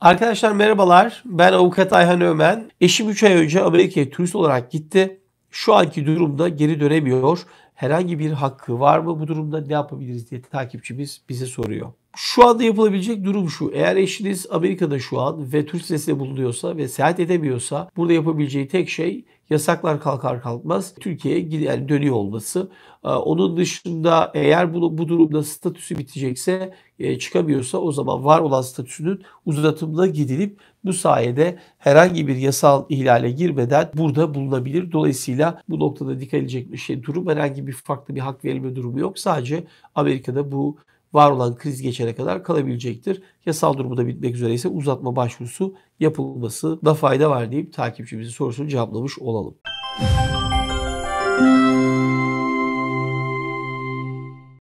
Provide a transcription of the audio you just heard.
Arkadaşlar merhabalar. Ben avukat Ayhan Ömen. Eşim 3 ay önce Amerika'ya turist olarak gitti. Şu anki durumda geri dönemiyor. Herhangi bir hakkı var mı bu durumda ne yapabiliriz diye takipçimiz bize soruyor. Şu anda yapılabilecek durum şu. Eğer eşiniz Amerika'da şu an ve turist vizesinde bulunuyorsa ve seyahat edemiyorsa burada yapabileceği tek şey yasaklar kalkar kalkmaz Türkiye'ye gider yani dönüyor olması. Ee, onun dışında eğer bu, bu durumda statüsü bitecekse e, çıkamıyorsa o zaman var olan statüsünün uzatımına gidilip bu sayede herhangi bir yasal ihlale girmeden burada bulunabilir. Dolayısıyla bu noktada dikkat edilecek bir şey durum herhangi bir farklı bir hak verilme durumu yok. Sadece Amerika'da bu var olan kriz geçene kadar kalabilecektir. Yasal durumu da bitmek üzere ise uzatma başvurusu yapılması da fayda var deyip takipçimizin sorusunu cevaplamış olalım. Müzik